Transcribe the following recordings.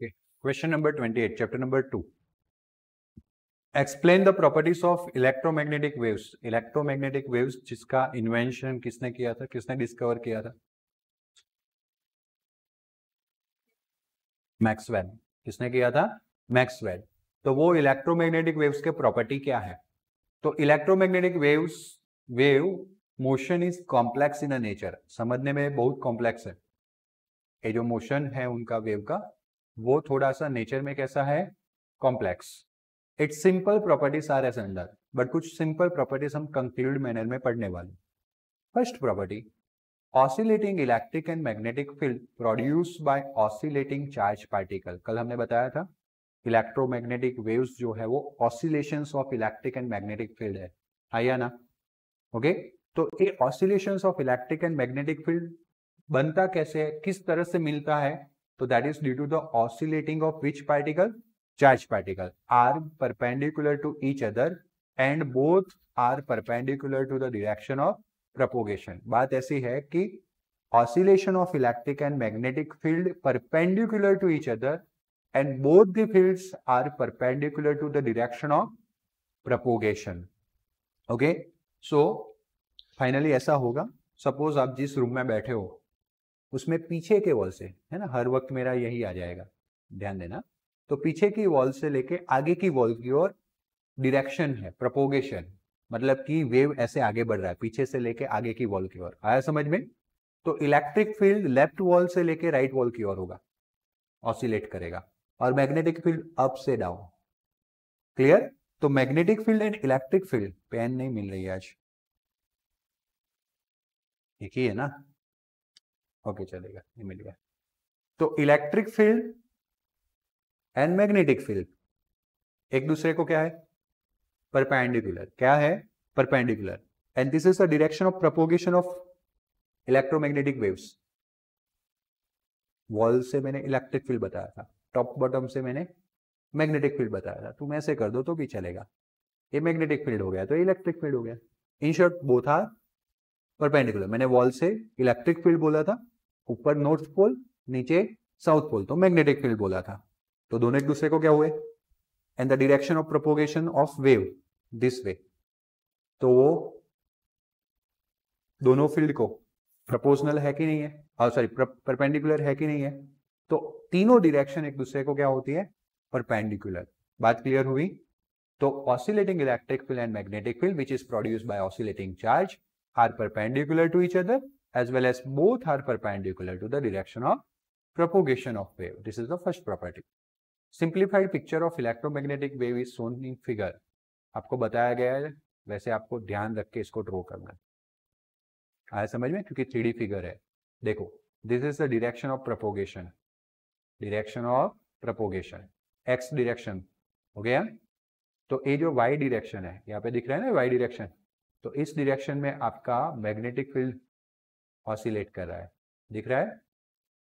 Question number twenty eight chapter number two explain the properties of electromagnetic waves electromagnetic waves जिसका invention किसने किया था किसने discover किया था मैक्सवेल किसने किया था मैक्सवेल तो वो इलेक्ट्रोमैग्नेटिक वेव्स के प्रॉपर्टी क्या है तो electromagnetic waves wave motion is complex in a nature समझने में बहुत कॉम्प्लेक्स है ये जो मोशन है उनका वेव का वो थोड़ा सा नेचर में कैसा है complex it's simple properties are as under but कुछ सिंपल प्रॉपर्टीज हम कंक्लूड मैनर में पढ़ने वाले first property oscillating electric and magnetic field produce by oscillating charge particle कल हमने बताया था इलेक्ट्रोमैग्नेटिक वेव्स जो है वो oscillation of electric and magnetic field है आया ना ओके तो ये oscillation of electric and magnetic field बनता कैसे है किस तरह से मिलता है तो that is due to the oscillating of which particle charge particle are perpendicular to each other and both are perpendicular to the direction of propagation बात ऐसी है कि oscillation of electric and magnetic field perpendicular to each other and both the fields are perpendicular to the direction of propagation okay so finally ऐसा होगा suppose आप जिस room में बैठे हो उसमें पीछे के वॉल से है ना हर वक्त मेरा यही आ जाएगा ध्यान देना तो पीछे की वॉल से लेके आगे की वॉल की ओर डिरेक्शन है प्रपोगेशन मतलब कि वेव ऐसे आगे बढ़ रहा है पीछे से लेके आगे की वॉल की ओर आया समझ में तो इलेक्ट्रिक फील्ड लेफ्ट वॉल से लेके राइट वॉल की ओर होगा ऑसिलेट करेगा और मैग्नेटिक फील्ड अप से डाउन क्लियर तो magnetic field and electric field pen नहीं मिल रही है आज ठीक है ना ओके चलेगा ये मिल गया तो electric field and magnetic field एक दूसरे को क्या है परपेंडिकुलर क्या है perpendicular and this is the direction of propagation of electromagnetic waves wall से मैंने इलेक्ट्रिक फील्ड बताया था टॉप बॉटम से मैंने मैग्नेटिक फील्ड बताया था तुम ऐसे कर दो तो भी चलेगा ये मैग्नेटिक फील्ड हो गया तो इलेक्ट्रिक फील्ड हो गया in short both are perpendicular मैंने वॉल से इलेक्ट्रिक फील्ड बोला था ऊपर नॉर्थ पोल नीचे साउथ पोल तो मैग्नेटिक फील्ड बोला था तो दोनों एक दूसरे को क्या हुए and the direction of propagation of wave this way तो वो दोनों फील्ड को प्रपोजनल है कि नहीं है सॉरी परपेंडिकुलर है कि नहीं है तो तीनों डिरेक्शन एक दूसरे को क्या होती है परपेंडिकुलर बात क्लियर हुई तो oscillating electric field and magnetic field which is produce by oscillating charge are perpendicular to each other as well as both are perpendicular to the direction of propagation of wave. This is the first property. Simplified picture of electromagnetic wave is shown in figure. आपको बताया गया है वैसे आपको ध्यान रख के इसको ड्रॉ करना है आया समझ में क्योंकि थ्री फिगर है देखो this is the direction of propagation direction of propagation X direction हो गया तो ये जो वाई डिरेक्शन है यहाँ पे दिख रहा है ना वाई डिरेक्शन तो इस डिरेक्शन में आपका मैग्नेटिक फील्ड ऑसिलेट कर रहा है दिख रहा है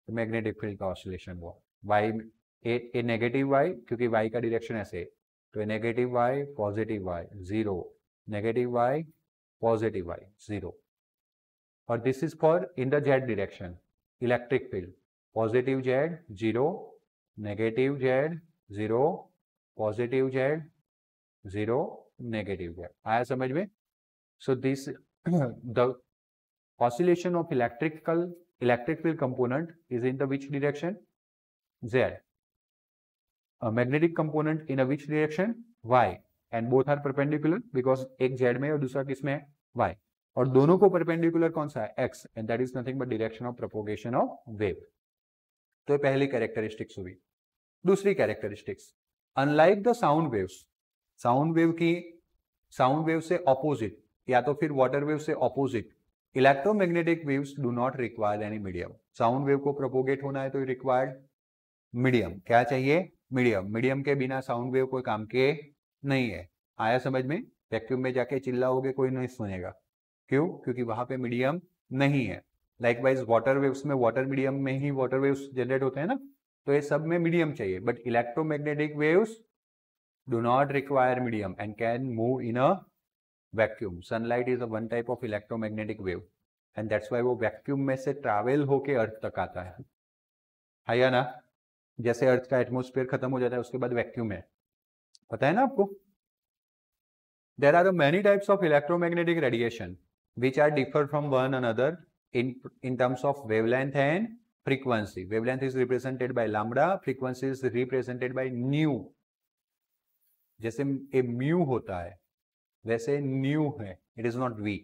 तो मैग्नेटिक फील्ड का ऑसिलेशन हुआ Y ah, ah negative Y क्योंकि वाई का डिरेक्शन ऐसे तो negative Y positive Y zero negative Y positive Y zero और this is for in the Z direction electric field positive Z zero negative Z zero positive Z zero negative Z आया समझ में so this the oscillation of electrical electric field component is in the which direction z a magnetic component in a which direction y and both are perpendicular because ek z mein aur dusra kis mein hai y aur dono ko perpendicular kaun sa hai x and that is nothing but direction of propagation of wave to ye pehli characteristics hui dusri characteristics unlike the sound waves sound wave ki sound wave se opposite या तो फिर water wave से opposite electromagnetic waves do not require any medium sound wave को propagate होना है तो required medium क्या चाहिए मीडियम मीडियम के बिना साउंड वेव कोई काम के नहीं है आया समझ में वैक्यूम में जाके चिल्लाओगे कोई नहीं सुनेगा क्यों क्योंकि वहां पे मीडियम नहीं है लाइकवाइज वाटर वेव्स में वाटर मीडियम में ही वाटर वेव्स जनरेट होते हैं ना तो ये सब में मीडियम चाहिए but electromagnetic waves do not require medium and can move in a vacuum sunlight is a one type of electromagnetic wave and that's why वो वैक्यूम में से ट्रेवल होके अर्थ तक आता है या ना जैसे अर्थ का एटमोस्फेयर खत्म हो जाता है उसके बाद वैक्यूम है पता है ना आपको there are a many types of electromagnetic radiation which are differ from one an other in in terms of wavelength and frequency wavelength is represented by lambda frequency is represented by nu जैसे a mu होता है वैसे nu है it is not V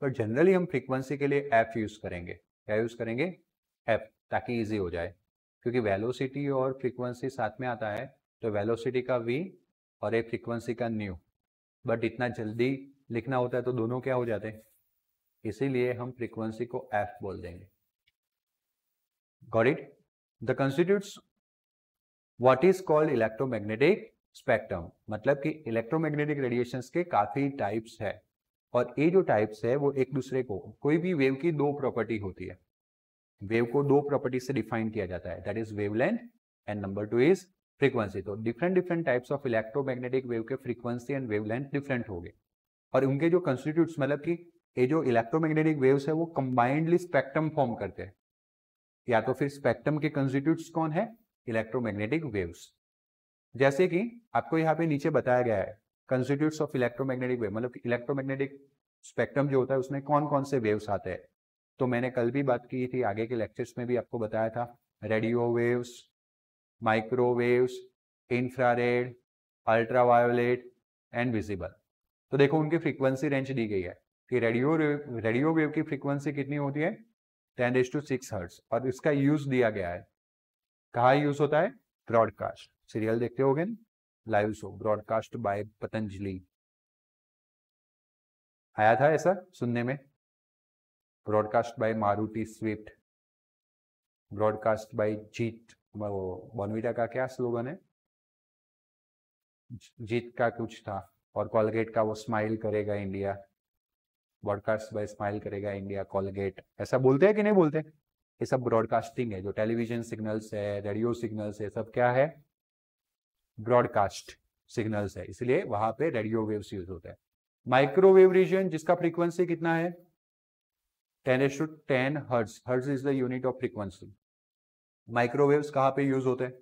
पर generally हम frequency के लिए F use करेंगे क्या यूज करेंगे एफ ताकि इजी हो जाए क्योंकि वेलोसिटी और फ्रीक्वेंसी साथ में आता है तो वेलोसिटी का वी और एक फ्रीक्वेंसी का न्यू बट इतना जल्दी लिखना होता है तो दोनों क्या हो जाते हैं इसीलिए हम फ्रीक्वेंसी को एफ बोल देंगे god it the constitutes what is called electromagnetic spectrum मतलब कि इलेक्ट्रोमैग्नेटिक रेडिएशन के काफ़ी टाइप्स है और ये जो टाइप्स है वो एक दूसरे को कोई भी वेव की दो प्रॉपर्टी होती है वेव को दो प्रॉपर्टी से डिफाइन किया जाता है that is wavelength and number two is frequency तो different different types of electromagnetic wave के फ्रीक्वेंसी एंड वेवलेंथ डिफरेंट हो गए और उनके जो कंस्टिट्यूट्स मतलब कि ये जो इलेक्ट्रोमैग्नेटिक वेव्स है वो कंबाइंडली स्पेक्ट्रम फॉर्म करते हैं या तो फिर स्पेक्ट्रम के कंस्टिट्यूट्स कौन है इलेक्ट्रोमैग्नेटिक वेव्स जैसे कि आपको यहाँ पे नीचे बताया गया है कंस्टिट्यूट ऑफ इलेक्ट्रोमैग्नेटिक वेव मतलब इलेक्ट्रोमैग्नेटिक स्पेक्ट्रम जो होता है उसमें कौन कौन से वेव्स आते हैं तो मैंने कल भी बात की थी आगे के लेक्चर्स में भी आपको बताया था radio waves microwaves infrared ultraviolet and visible तो देखो उनकी फ्रीक्वेंसी रेंज दी गई है कि रेडियो रेडियो वेव की फ्रीक्वेंसी कितनी होती है ten S to six hertz और इसका यूज दिया गया है कहाँ यूज होता है ब्रॉडकास्ट सीरियल देखते हो गए live show broadcast by Patanjali आया था ऐसा सुनने में broadcast by Maruti Swift broadcast by जीत वो बॉनविटा का क्या स्लोगन है जीत का कुछ था और कॉलगेट का वो स्माइल करेगा इंडिया ब्रॉडकास्ट बाय स्माइल करेगा इंडिया कॉलगेट ऐसा बोलते हैं कि नहीं बोलते ये सब ब्रॉडकास्टिंग है जो टेलीविजन सिग्नल्स है रेडियो सिग्नल्स है सब क्या है ब्रॉडकास्ट सिग्नल्स है इसलिए वहां पे रेडियो वेव्स यूज होते हैं माइक्रोवेव रीजन जिसका फ्रीक्वेंसी कितना है ten S to ten hertz hertz is the unit of frequency microwaves कहाँ पे यूज होते हैं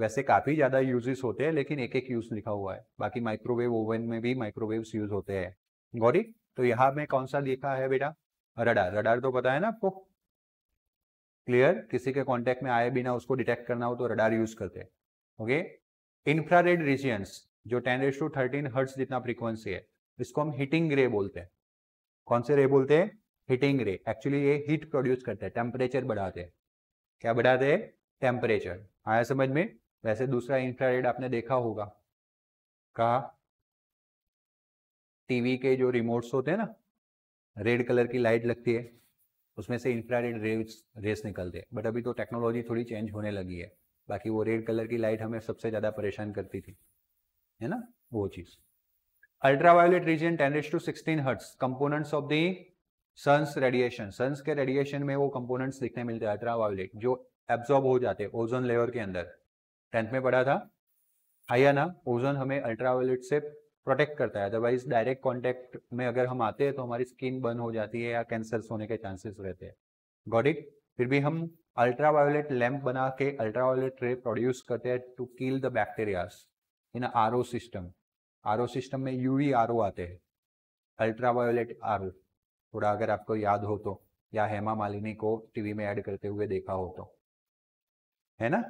वैसे काफी ज्यादा यूजेस होते हैं लेकिन एक एक यूज लिखा हुआ है बाकी माइक्रोवेव ओवन में भी माइक्रोवेव्स यूज होते हैं गौरी तो यहाँ में कौन सा लिखा है बेटा रडार रडार तो पता है ना आपको क्लियर किसी के कांटेक्ट में आए बिना उसको डिटेक्ट करना हो तो रडार यूज करते हैं ओके इंफ्रारेड रीजियंस जो ten raise to thirteen hertz जितना फ्रीक्वेंसी है इसको हम हीटिंग रे बोलते हैं कौन से रे बोलते हैं हीटिंग रे एक्चुअली ये हीट प्रोड्यूस करते हैं टेम्परेचर बढ़ाते हैं क्या बढ़ाते हैं टेम्परेचर आया समझ में वैसे दूसरा इंफ्रारेड आपने देखा होगा कहा टीवी के जो रिमोट्स होते हैं ना रेड कलर की लाइट लगती है उसमें से इंफ्रारेड रेस रेस निकलते हैं बट अभी तो टेक्नोलॉजी थोड़ी चेंज होने लगी है बाकी वो रेड कलर की लाइट हमें सबसे ज्यादा परेशान करती थी है ना वो चीज ultraviolet region ten to sixteen hertz components of the sun's radiation sun's के रेडिएशन में वो कंपोनेंट्स दिखने मिलते हैं अल्ट्रावायोलेट जो एब्जॉर्ब हो जाते हैं ओजोन लेवर के अंदर टेंथ में पढ़ा था आया ना ओजोन हमें अल्ट्रावायोलेट से प्रोटेक्ट करता है अदरवाइज डायरेक्ट कॉन्टेक्ट में अगर हम आते हैं तो हमारी स्किन बर्न हो जाती है या कैंसर होने के चांसेस रहते हैं गॉड इट फिर भी हम ultraviolet लैम्प बना के ultraviolet रे प्रोड्यूस करते हैं kill the the in R O system R O system में आर ओ आते हैं अल्ट्रावायोलेट आर थोड़ा अगर आपको याद हो तो या हेमा मालिनी को टीवी में ऐड करते हुए देखा हो तो है ना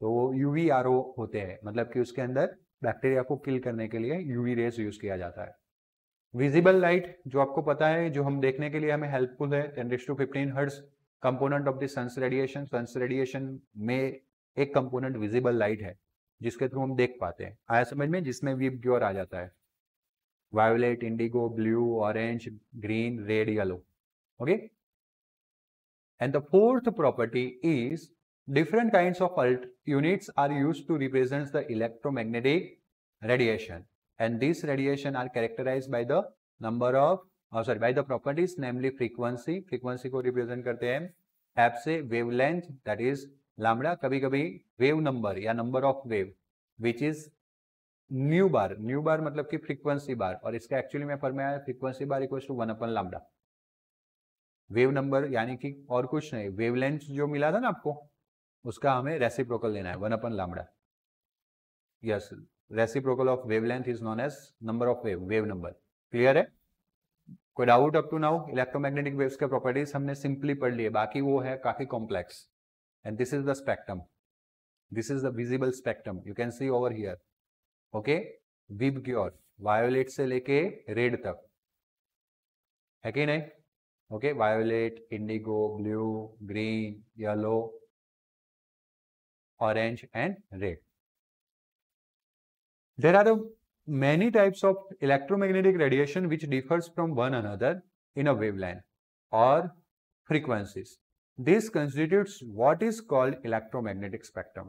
तो वो यूवी आर ओ होते हैं मतलब कि उसके अंदर बैक्टीरिया को किल करने के लिए यूवी रेस यूज किया जाता है विजिबल लाइट जो आपको पता है जो हम देखने के लिए हमें हेल्पफुल है ten to fifteen hertz component of the sun's radiation sun's radiation में एक कंपोनेंट विजिबल लाइट है जिसके थ्रू हम देख पाते हैं आया समझ में जिसमें वीप क्योर आ जाता है violet indigo blue orange green red yellow okay and the fourth property is different kind of alt units are use to represent the electromagnetic radiation and this radiation are characterize by the number of sorry by the properties namely frequency frequency को represent करते हैं app से wavelength that is lambda कभी कभी wave number या number of wave which is nu bar nu bar मतलब कि frequency bar और इसका एक्चुअली में फरमाया frequency bar equal to one upon lambda wave number यानी कि और कुछ नहीं लेंथ जो मिला था ना आपको उसका हमें रेसिप्रोकल लेना है one upon lambda yes reciprocal of wavelength is known as number of wave wave number clear है कोई doubt up to now electromagnetic waves के प्रॉपर्टीज हमने सिंपली पढ़ लिए बाकी वो है काफी complex and this is the spectrum this is the visible spectrum you can see over here okay VIBGYOR violet से लेके रेड तक है कि नहीं okay violet indigo blue green yellow orange and red there are many types of electromagnetic radiation which differs from one another in a wavelength or frequencies. This constitutes what is called electromagnetic spectrum.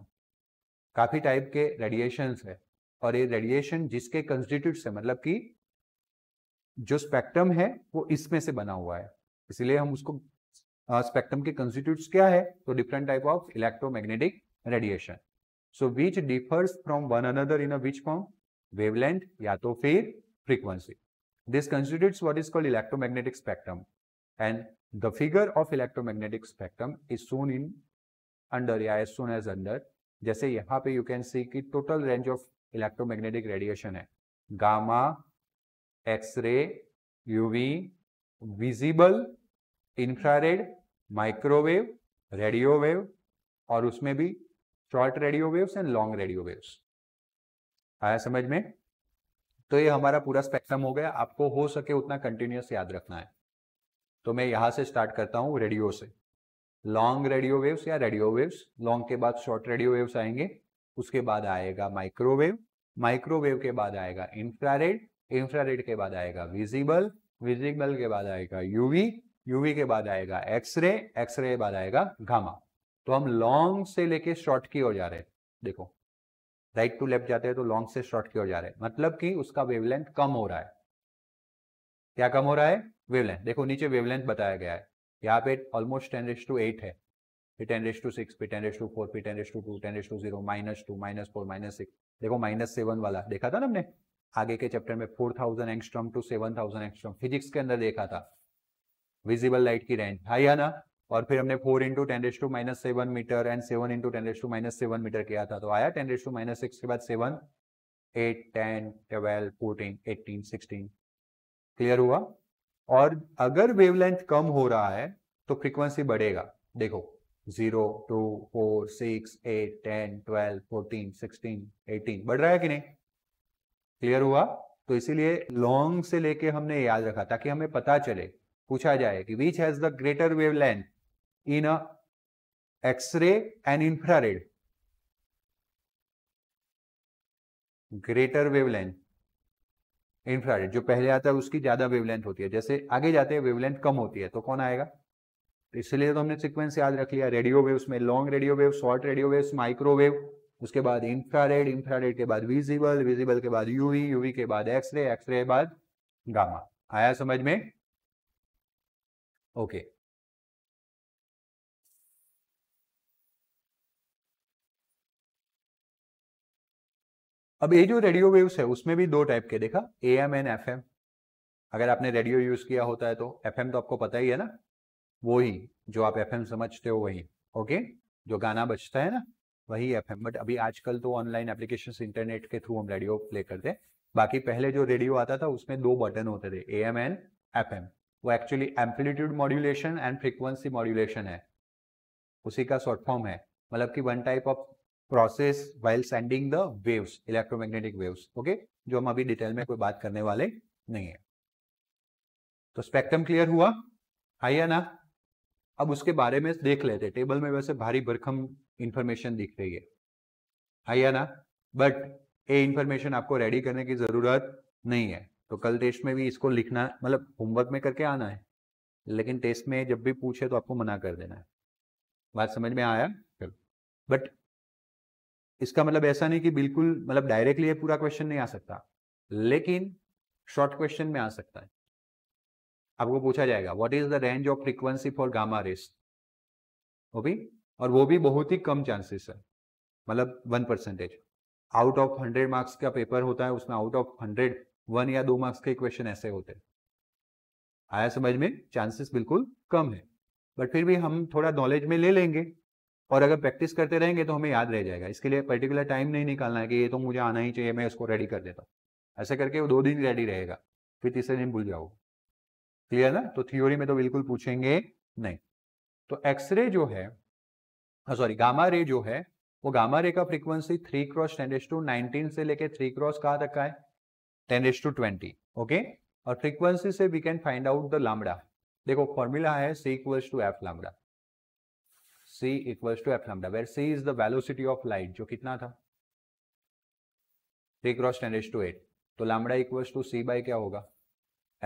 काफी type के radiation है और ये radiation जिसके constitutes है मतलब कि जो स्पेक्ट्रम है वो इसमें से बना हुआ है इसलिए हम उसको स्पेक्ट्रम uh, के कंस्टिट्यूट्स क्या है तो different type of electromagnetic radiation so which differs from one another in a which form wavelength या तो फिर frequency this constitute what is called electromagnetic spectrum and the figure of electromagnetic spectrum is shown in under या as shown as under जैसे यहाँ पे you can see की total range of electromagnetic radiation है gamma X-ray UV visible infrared microwave radio wave और उसमें भी short रेडियोवेव्स and long radio waves आया समझ में तो ये हमारा पूरा स्पेक्ट्रम हो गया आपको हो सके उतना कंटिन्यूस याद रखना है तो मैं यहां से स्टार्ट करता हूँ रेडियो से लॉन्ग रेडियो वेव्स या रेडियो वेव्स लॉन्ग के बाद शॉर्ट रेडियो वेव्स आएंगे उसके बाद आएगा माइक्रोवेव माइक्रोवेव के बाद आएगा इंफ्रारेड इंफ्रारेड के बाद आएगा विजिबल विजिबल के बाद आएगा यूवी यूवी के बाद आएगा एक्सरे एक्सरे के बाद आएगा घामा तो हम लॉन्ग से लेके शॉर्ट की ओर जा रहे हैं देखो राइट टू लेफ्ट जाते हैं तो लॉन्ग से शॉर्ट की ओर जा रहे हैं मतलब कि उसका वेवलेंथ कम हो रहा है क्या कम हो रहा है वेवलेंथ देखो नीचे वेवलेंथ बताया गया है यहाँ पे almost ten raise to eight है फिर टेन रेस टू सिक्स फिर टेन रेस टू फोर फिर ten raise to two ten raise to zero minus two minus four minus six देखो माइनस सेवन वाला देखा था ना हमने आगे के चैप्टर में four thousand angstrom to seven thousand angstrom physics के अंदर देखा था विजिबल लाइट की रेंज हाई है ना और फिर हमने four into ten raise to minus seven meter and seven into ten raise to minus seven meter किया था तो आया ten raise to minus six के बाद seven eight ten twelve fourteen eighteen sixteen clear हुआ और अगर वेवलेंथ कम हो रहा है तो फ्रीक्वेंसी बढ़ेगा देखो zero to four six eight ten twelve fourteen sixteen eighteen बढ़ रहा है कि नहीं क्लियर हुआ तो इसीलिए लॉन्ग से लेके हमने याद रखा ताकि हमें पता चले पूछा जाए कि which has the greater wavelength in a X-ray and infrared. Greater wavelength infrared जो पहले आता है उसकी ज्यादा वेवलेंथ होती है जैसे आगे जाते हैं वेवलेंथ कम होती है तो कौन आएगा तो इसलिए तो हमने सीक्वेंस याद रख लिया रेडियो वेव में long radio wave short radio wave microwave उसके बाद इंफ्रारेड इंफ्रारेड के बाद विजिबल विजिबल के बाद यूवी यूवी के बाद एक्सरे एक्सरे के बाद गामा आया समझ में ओके अब ये जो रेडियो वेव्स है उसमें भी दो टाइप के देखा A M and F M अगर आपने रेडियो यूज किया होता है तो एफ एम तो आपको पता ही है ना वो ही जो आप एफ एम समझते हो वही ओके जो गाना बजता है ना वही एफ एम बट अभी आजकल तो ऑनलाइन एप्लीकेशन इंटरनेट के थ्रू हम रेडियो प्ले करते हैं बाकी पहले जो रेडियो आता था उसमें दो बटन होते थे A M and F M वो actually amplitude modulation and frequency modulation है उसी का शॉर्ट फॉर्म है मतलब कि one type of process while sending the waves electromagnetic waves okay जो हम अभी डिटेल में कोई बात करने वाले नहीं है तो स्पेक्ट्रम क्लियर हुआ आइए हाँ ना अब उसके बारे में देख लेते टेबल में वैसे भारी भरखम इंफॉर्मेशन दिख रही है आइए हाँ ना बट ये इंफॉर्मेशन आपको रेडी करने की जरूरत नहीं है तो कल टेस्ट में भी इसको लिखना मतलब होमवर्क में करके आना है लेकिन टेस्ट में जब भी पूछे तो आपको मना कर देना है बात समझ में आया बट इसका मतलब ऐसा नहीं कि बिल्कुल मतलब डायरेक्टली ये पूरा क्वेश्चन नहीं आ सकता लेकिन शॉर्ट क्वेश्चन में आ सकता है आपको पूछा जाएगा what is the range of frequency for gamma rays वो भी और वो भी बहुत ही कम चांसेस है मतलब one percentage out of hundred marks का पेपर होता है उसमें आउट ऑफ हंड्रेड वन या दो मार्क्स के क्वेश्चन ऐसे होते हैं आया समझ में चांसेस बिल्कुल कम है बट फिर भी हम थोड़ा नॉलेज में ले लेंगे और अगर प्रैक्टिस करते रहेंगे तो हमें याद रह जाएगा इसके लिए पर्टिकुलर टाइम नहीं निकालना है कि ये तो मुझे आना ही चाहिए मैं इसको रेडी कर देता हूँ ऐसे करके वो दो दिन रेडी रहेगा फिर तीसरे दिन भूल जाओ क्लियर ना तो थ्योरी में तो बिल्कुल पूछेंगे नहीं तो एक्सरे जो है सॉरी गामा रे जो है वो गामा रे का frequency three cross ten to nineteen से लेके थ्री क्रॉस कहाँ तक का है टेन टू ट्वेंटी ओके और फ्रीक्वेंसी से we can find out the lambda देखो फॉर्मूला है C equals to F lambda C equals to F lambda where C is the velocity of light जो कितना था three cross ten raise to eight तो lambda equals to C by क्या होगा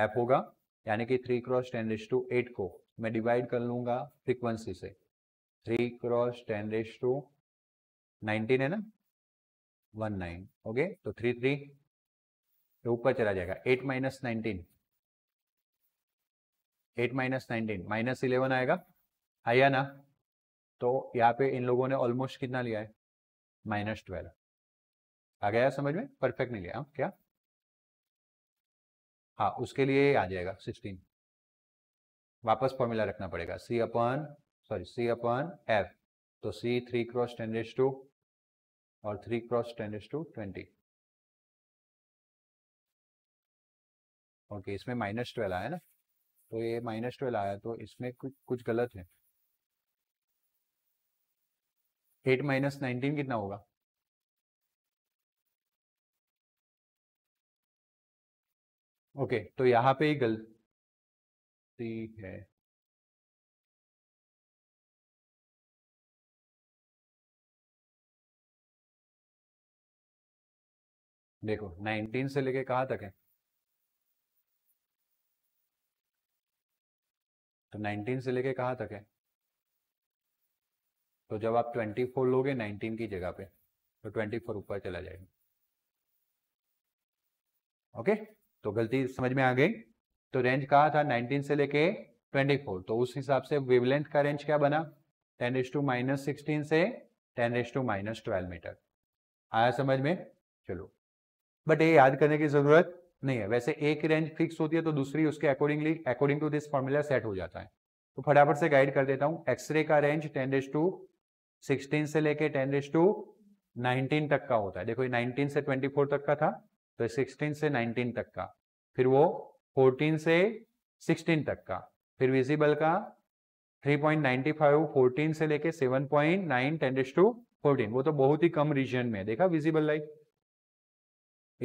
F होगा यानी कि three cross ten raise to eight को मैं डिवाइड कर लूंगा फ्रीक्वेंसी से three cross ten raise to nineteen है ना वन नाइन ओके तो थ्री थ्री तो ऊपर चला जाएगा eight minus nineteen eight minus nineteen minus eleven आएगा आया ना तो यहाँ पे इन लोगों ने ऑलमोस्ट कितना लिया है माइनस ट्वेल्व आ गया समझ में परफेक्ट नहीं लिया क्या हाँ उसके लिए आ जाएगा सिक्सटीन वापस फॉर्मूला रखना पड़ेगा सी अपन सॉरी सी अपन एफ तो C three cross ten raise to और three cross ten raise to twenty okay इसमें माइनस ट्वेल्व आया ना तो ये माइनस ट्वेल्व आया तो इसमें कुछ कुछ गलत है एट माइनस नाइनटीन कितना होगा ओके okay, तो यहां पे ही गलती है देखो 19 से लेके कहा तक है तो 19 से लेके कहा तक है तो जब आप 24 लोगे 19 की जगह पे तो 24 ऊपर चला जाएगा ओके तो गलती समझ में आ गई तो रेंज कहा था 19 से लेके 24 तो उस हिसाब से वेवलेंथ का रेंज क्या बना ten S to minus sixteen से ten S to minus twelve meter आया समझ में चलो बट ये याद करने की जरूरत नहीं है वैसे एक रेंज फिक्स होती है तो दूसरी उसके accordingly according to this formula set हो जाता है तो फटाफट से गाइड कर देता हूँ एक्सरे का रेंज टेन डेज टू 16 से लेके टेन रेस टू नाइनटीन तक का होता है देखो ये नाइनटीन से ट्वेंटी फोर तक का था तो सिक्सटीन से नाइनटीन तक का फिर वो फोर्टीन से सिक्सटीन तक का फिर विजिबल का 3.95 14 से लेके 7.9 point nine ten to fourteen वो तो बहुत ही कम रीजन में देखा विजिबल लाइट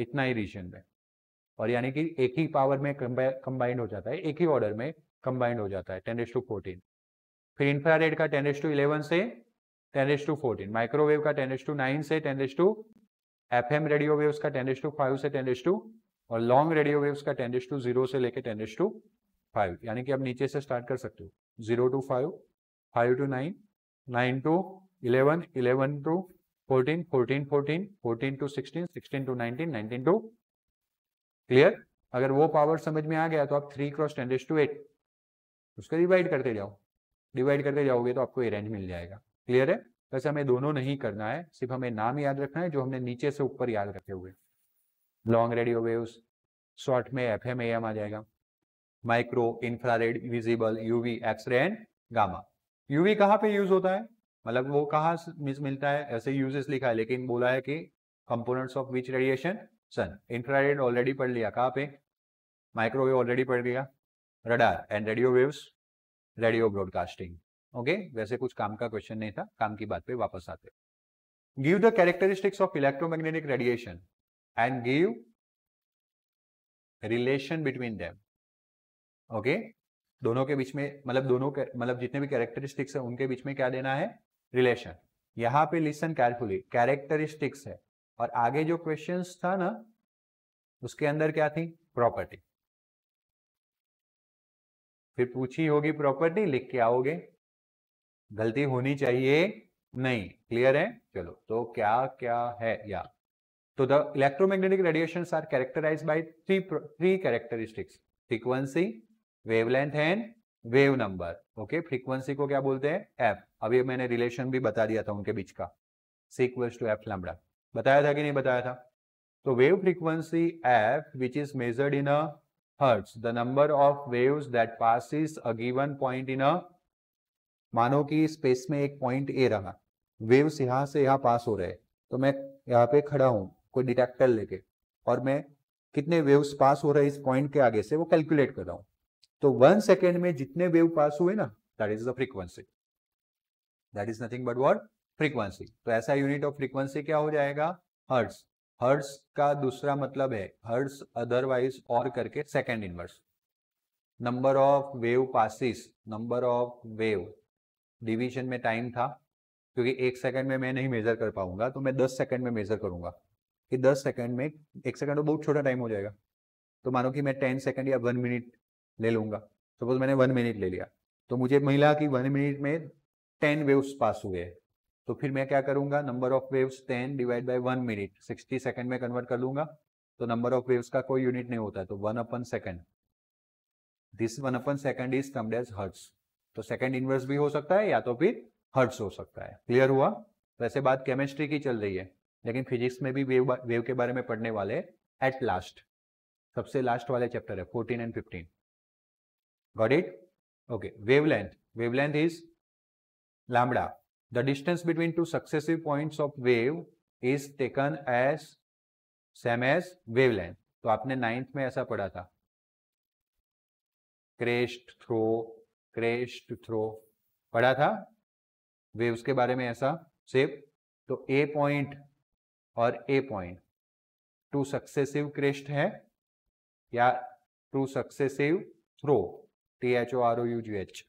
इतना ही रीजन में और यानी कि एक ही पावर में कंबाइंड हो जाता है एक ही ऑर्डर में कंबाइंड हो जाता है टेन टू फोर्टीन फिर इंफ्रारेड का टेन टू इलेवन से ten S to fourteen microwave का टेन एस टू नाइन से ten S to F M radio waves का टेन एस टू फाइव से टेन एस टू और लॉन्ग रेडियो वेव्स का ten S to zero से लेकर ten S to five यानी कि आप नीचे से स्टार्ट कर सकते हो zero to five five to nine nine to eleven eleven to fourteen fourteen fourteen fourteen to sixteen sixteen to nineteen nineteen to clear अगर वो पावर समझ में आ गया तो आप three cross ten S to eight उसको डिवाइड करते जाओ डिवाइड करते जाओगे तो आपको ये रेंज मिल जाएगा क्लियर है वैसे हमें दोनों नहीं करना है सिर्फ हमें नाम याद रखना है जो हमने नीचे से ऊपर याद रखे हुए लॉन्ग रेडियो वेव्स शॉर्ट में एफ एम आ जाएगा micro infrared visible UV X-ray and gamma UV कहाँ पे यूज होता है मतलब वो कहाँ मिलता है ऐसे यूजेस लिखा है लेकिन बोला है कि components of which radiation sun infrared already पढ़ लिया कहाँ पे माइक्रोवेव ऑलरेडी पढ़ लिया radar and radio waves radio broadcasting okay वैसे कुछ काम का क्वेश्चन नहीं था काम की बात पे वापस आते give the characteristics of electromagnetic radiation and give relation between them okay दोनों के बीच में मतलब दोनों मतलब जितने भी कैरेक्टरिस्टिक्स है उनके बीच में क्या देना है रिलेशन यहाँ पे लिसन केयरफुली कैरेक्टरिस्टिक्स है और आगे जो क्वेश्चन था ना उसके अंदर क्या थी प्रॉपर्टी फिर पूछी होगी प्रॉपर्टी लिख के आओगे गलती होनी चाहिए नहीं क्लियर है चलो तो क्या क्या है या तो the electromagnetic radiation are characterize by three three characteristics frequency wavelength and wave number okay frequency को क्या बोलते हैं एफ अभी मैंने रिलेशन भी बता दिया था उनके बीच का सीक्वेंस टू एफ लैम्बडा बताया था कि नहीं बताया था तो wave frequency F which is measured in a hertz the number of waves that passes a given point in a मानो कि स्पेस में एक पॉइंट ए रहा वेव्स यहाँ से यहाँ पास हो रहे हैं तो मैं यहाँ पे खड़ा हूँ कोई डिटेक्टर लेके और मैं कितने वेव्स पास हो रहे हैं इस पॉइंट के आगे से वो कैलकुलेट कर रहा हूँ तो वन सेकेंड में जितने वेव पास हुए ना that is the frequency that is nothing but what frequency तो ऐसा यूनिट ऑफ फ्रीक्वेंसी क्या हो जाएगा हर्ट्स हर्ट्स का दूसरा मतलब है हर्ट्स अदरवाइज और करके second inverse number of wave passes number of wave division में टाइम था क्योंकि एक सेकंड में मैं नहीं मेजर कर पाऊंगा तो मैं दस सेकंड में मेजर करूंगा कि दस सेकंड में एक सेकंड तो बहुत छोटा टाइम हो जाएगा तो मानो कि मैं टेन सेकंड या वन मिनट ले लूंगा सपोज मैंने वन मिनट ले लिया तो मुझे मिला कि वन मिनट में टेन वेव्स पास हुए तो फिर मैं क्या करूंगा number of waves ten divide by one minute sixty second में कन्वर्ट कर लूंगा तो नंबर ऑफ वेव्स का कोई यूनिट नहीं होता तो one upon second this one upon second is termed as hertz तो सेकेंड इन्वर्स भी हो सकता है या तो फिर हर्ट्स हो सकता है क्लियर हुआ वैसे बात केमिस्ट्री की चल रही है लेकिन फिजिक्स में भी वेव वेव के बारे में पढ़ने वाले एट लास्ट सबसे लास्ट वाले चैप्टर है fourteen and fifteen got it okay wavelength wavelength is lambda the distance between two successive points of wave is taken as same as wavelength तो आपने नाइन्थ में ऐसा पढ़ा था क्रेस्ट थ्रो क्रेस्ट थ्रो पढ़ा था वेव्स के बारे में ऐसा सेफ तो ए पॉइंट और A point two successive crest है या two successive trough T H O R O U G H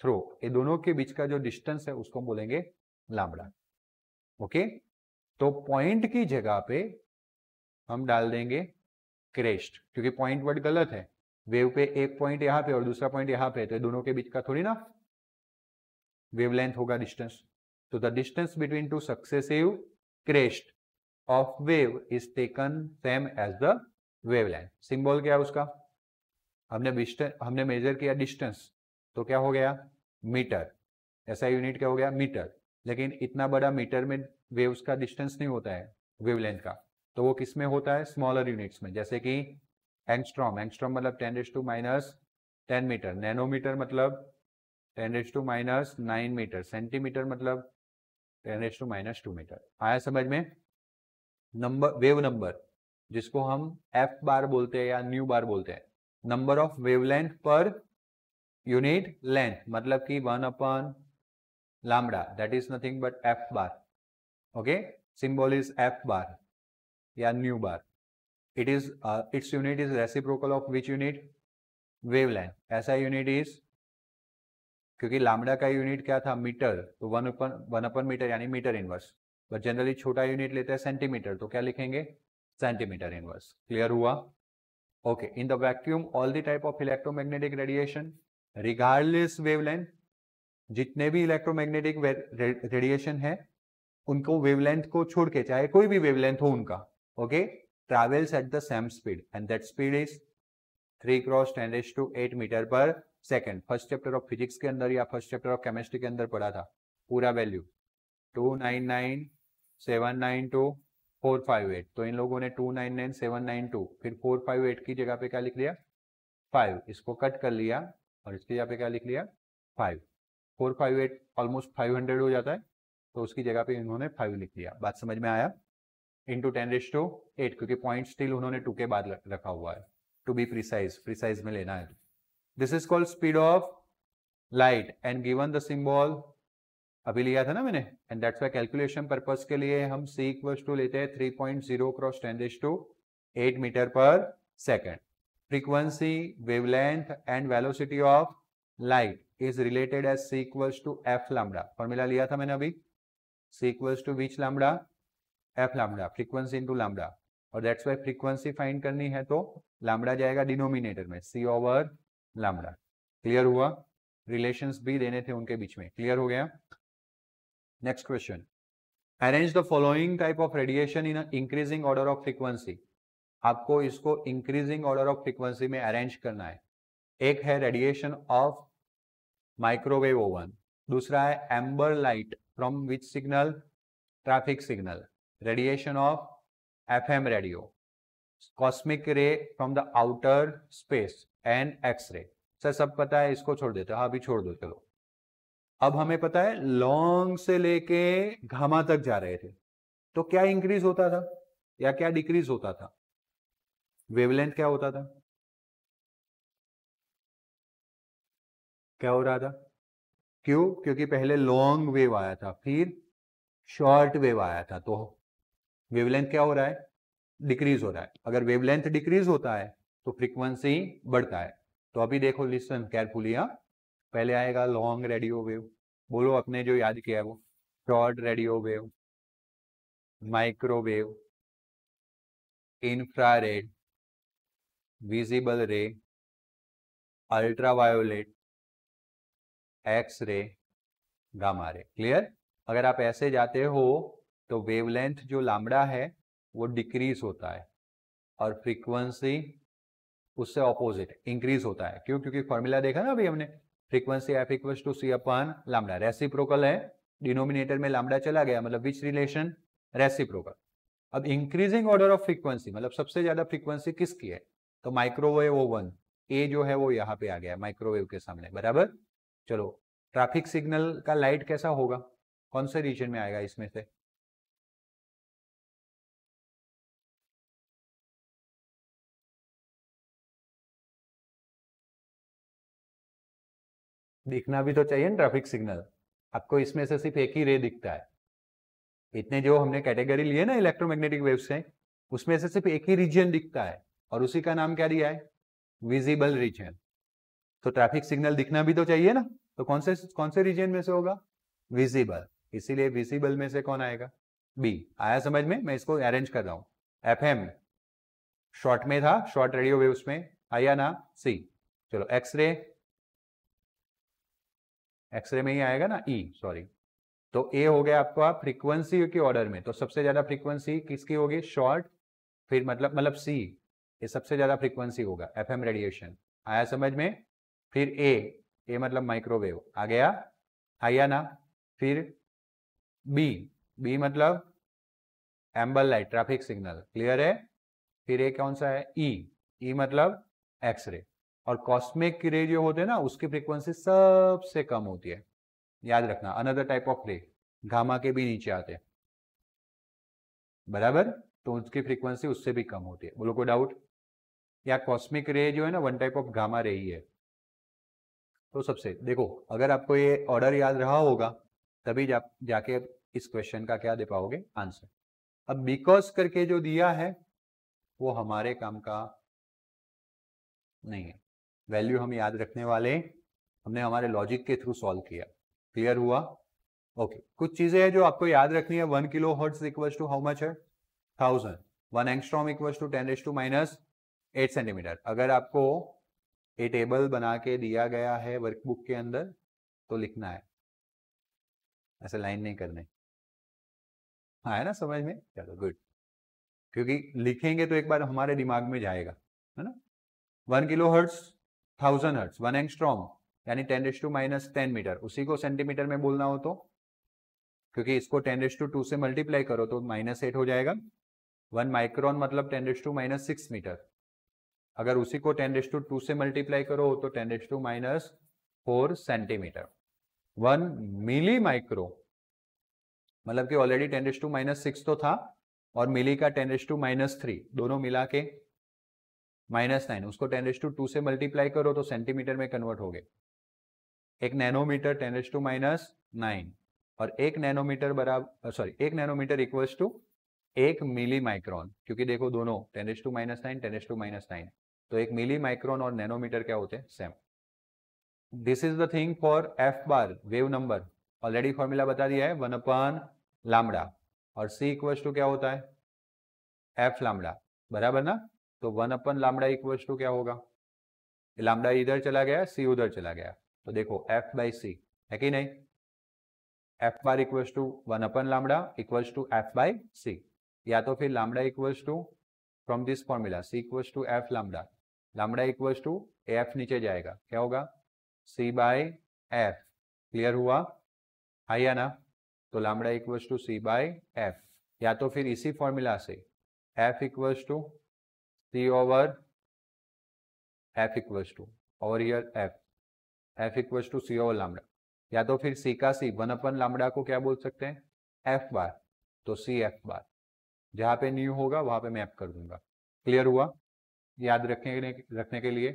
trough ये दोनों के बीच का जो डिस्टेंस है उसको हम बोलेंगे लामड़ा ओके तो पॉइंट की जगह पे हम डाल देंगे क्रेस्ट क्योंकि पॉइंट वर्ड गलत है वेव पे एक पॉइंट यहाँ पे और दूसरा पॉइंट यहाँ पे तो दोनों के बीच का थोड़ी ना वेवलेंथ होगा डिस्टेंस तो the distance between two successive crest of wave is taken same as the wavelength symbol क्या है उसका हमने हमने मेजर किया डिस्टेंस तो क्या हो गया मीटर ऐसा यूनिट क्या हो गया मीटर लेकिन इतना बड़ा मीटर में वेव्स का डिस्टेंस नहीं होता है वेवलेंथ का तो वो किस में होता है स्मॉलर यूनिट्स में जैसे कि एंगस्ट्रॉम एंगस्ट्रॉम मतलब ten raise to minus ten metre nanometre मतलब ten raise to minus nine metre centimetre मतलब ten raise to minus two metre आया समझ में नंबर वेव नंबर जिसको हम एफ बार बोलते हैं या न्यू बार बोलते हैं number of wavelength per unit length मतलब कि one upon lambda that is nothing but F bar okay symbol is F bar या nu bar it is its unit is reciprocal of which unit wavelength ऐसा unit is क्योंकि lambda का unit क्या था metre तो one upon one upon metre यानी metre inverse but generally छोटा unit लेते हैं सेंटीमीटर तो क्या लिखेंगे सेंटीमीटर इनवर्स क्लियर हुआ okay in the vacuum all the type of electromagnetic radiation regardless wavelength जितने भी इलेक्ट्रोमैग्नेटिक रेडिएशन है उनको वेवलेंथ को छोड़ के चाहे कोई भी वेवलेंथ हो उनका okay okay? travels at the same speed and that speed is three cross ten raise to eight metre per second first chapter of physics के अंदर या फर्स्ट चैप्टर ऑफ केमिस्ट्री के अंदर पढ़ा था पूरा value two nine nine seven nine two four five eight तो इन लोगों ने two nine nine seven nine two फिर फोर फाइव एट की जगह पे क्या लिख लिया फाइव इसको कट कर लिया और इसकी जगह पे क्या लिख लिया five four five eight almost five hundred हो जाता है तो उसकी जगह पे इन्होंने फाइव लिख लिया बात समझ में आया into ten raise to eight क्योंकि पॉइंट स्टिल उन्होंने टू के बाद रखा हुआ है टू बी प्रिसाइज प्रिसाइज में लेना है this is called speed of light and given the symbol अभी लिया था ना मैंने and that's why calculation purpose के लिए हम सी इक्वल्स टू लेते हैं three point zero cross ten raise to eight metre per second frequency wavelength and velocity of light is related as C equals to F lambda formula लिया था मैंने अभी C equals to which lambda F lambda frequency into lambda और that's why frequency find करनी है तो lambda जाएगा denominator में सी ओवर लामडा क्लियर हुआ रिलेशन भी देने थे उनके बीच में क्लियर हो गया next question arrange the following type of radiation in increasing order of frequency आपको इसको इंक्रीजिंग ऑर्डर ऑफ फ्रीक्वेंसी में अरेंज करना है एक है रेडिएशन ऑफ माइक्रोवेव ओवन दूसरा है amber light from which signal traffic signal radiation of FM radio, cosmic ray from the outer space and X-ray. Sir सब पता है इसको छोड़ देते हाँ अभी छोड़ दो चलो अब हमें पता है लॉन्ग से लेके घामा तक जा रहे थे तो क्या इंक्रीज होता था या क्या डिक्रीज होता था वेवलेंथ क्या होता था क्या हो रहा था क्यों क्योंकि पहले लॉन्ग वेव आया था फिर शॉर्ट वेव आया था तो वेवलेंथ क्या हो रहा है डिक्रीज हो रहा है अगर वेवलेंथ डिक्रीज होता है तो फ्रीक्वेंसी बढ़ता है तो अभी देखो लिसन केयरफुली हाँ पहले आएगा लॉन्ग रेडियो वेव बोलो अपने जो याद किया है वो short radio wave microwave infrared visible ray ultraviolet X ray gamma ray clear अगर आप ऐसे जाते हो तो वेवलेंथ जो लामड़ा है वो डिक्रीज होता है और फ्रीक्वेंसी उससे ऑपोजिट इंक्रीज होता है क्यों क्योंकि फॉर्मूला देखा ना अभी हमने frequency F equal to C upon lambda reciprocal है डिनोमिनेटर में लामडा चला गया मतलब विच रिलेशन रेसिप्रोकल अब इंक्रीजिंग ऑर्डर ऑफ फ्रीक्वेंसी मतलब सबसे ज्यादा फ्रीक्वेंसी किसकी है तो माइक्रोवेव ओवन ए जो है वो यहाँ पे आ गया माइक्रोवेव के सामने बराबर चलो ट्रैफिक सिग्नल का लाइट कैसा होगा कौन से रीजन में आएगा इसमें से दिखना भी तो चाहिए ना ट्रैफिक सिग्नल आपको इसमें से सिर्फ एक ही रे दिखता है इतने जो हमने कैटेगरी लिए ना इलेक्ट्रोमैग्नेटिक वेव से उसमें से सिर्फ एक ही रीजन दिखता है और उसी का नाम क्या दिया है विजिबल रीजन तो ट्रैफिक सिग्नल दिखना भी तो चाहिए ना तो कौन से कौन से रीजन में से होगा विजिबल इसीलिए विजिबल में से कौन आएगा बी आया समझ में मैं इसको अरेंज कर रहा हूँ एफ एम शॉर्ट में था शॉर्ट रेडियो वेव्स में आया ना सी चलो एक्सरे एक्सरे में ही आएगा ना ई e, सॉरी तो ए हो गया आपका फ्रीक्वेंसी के ऑर्डर में तो सबसे ज्यादा फ्रीक्वेंसी किसकी होगी शॉर्ट फिर मतलब मतलब सी ये सबसे ज्यादा फ्रीक्वेंसी होगा एफ एम रेडिएशन आया समझ में फिर ए ए मतलब माइक्रोवेव आ गया आया ना फिर बी बी मतलब amber light traffic signal clear है फिर ए कौन सा है ई e. ई e मतलब एक्सरे और कॉस्मिक रे जो होते हैं ना उसकी फ्रीक्वेंसी सबसे कम होती है याद रखना अनदर टाइप ऑफ रे घामा के भी नीचे आते हैं बराबर तो उसकी फ्रीक्वेंसी उससे भी कम होती है बोलो कोई डाउट या कॉस्मिक रे जो है ना वन टाइप ऑफ घामा रे ही है तो सबसे देखो अगर आपको ये ऑर्डर याद रहा होगा तभी जा, जाके इस क्वेश्चन का क्या दे पाओगे आंसर अब बिकॉज करके जो दिया है वो हमारे काम का नहीं है वैल्यू हम याद रखने वाले हमने हमारे लॉजिक के थ्रू सॉल्व किया क्लियर हुआ ओके okay. कुछ चीजें हैं जो आपको याद रखनी है one kilo hertz equal to how much है thousand one angstrom equal to ten S to minus eight centimetre अगर आपको ए टेबल बना के दिया गया है वर्कबुक के अंदर तो लिखना है ऐसे लाइन नहीं करने हाँ है ना समझ में चलो गुड क्योंकि लिखेंगे तो एक बार हमारे दिमाग में जाएगा है ना one kilo hertz thousand hertz one angstrom यानी ten raise to minus ten metre उसी को सेंटीमीटर में बोलना हो तो क्योंकि इसको टेन रेस टू टू से मल्टीप्लाई करो तो माइनस एट हो जाएगा वन माइक्रोन मतलब ten raise to minus six metre अगर उसी को टेन रेस टू टू से मल्टीप्लाई करो तो ten raise to minus four centimetre one milli micro मतलब कि already ten raise to minus six तो था और मिली का ten raise to minus three दोनों मिला के माइनस नाइन उसको टेन रेस टू टू से मल्टीप्लाई करो तो सेंटीमीटर में कन्वर्ट हो गए एक nanometre ten raise to minus nine और एक नैनोमीटर बराबर सॉरी एक नैनोमीटर इक्वल्स टू एक मिली माइक्रोन क्योंकि देखो दोनों ten raise to minus nine ten raise to minus nine तो एक मिली माइक्रोन और नैनोमीटर क्या होते हैं same this is the thing for F bar wave number already formula बता दिया है वन अपन लामडा और सी इक्वल्स टू क्या होता है एफ लामडा बराबर ना तो one upon lambda equal to क्या होगा लामडा इधर चला गया सी उधर चला गया तो देखो एफ बाई सी है कि नहीं F bar equals to one upon lambda equals to F by C या तो फिर lambda equals to from this formula C equals to F lambda lambda equals to F नीचे जाएगा क्या होगा सी बाय एफ क्लियर हुआ आइया ना तो lambda equals to C by F या तो फिर इसी फॉर्मूला से F equals to C over F equals to और यर F F equals to C over lambda या तो फिर सी का सी वन अपन लामड़ा को क्या बोल सकते हैं एफ बार तो सी एफ बार जहां पे न्यू होगा वहां पे मैप कर दूंगा क्लियर हुआ याद रखने रखने के लिए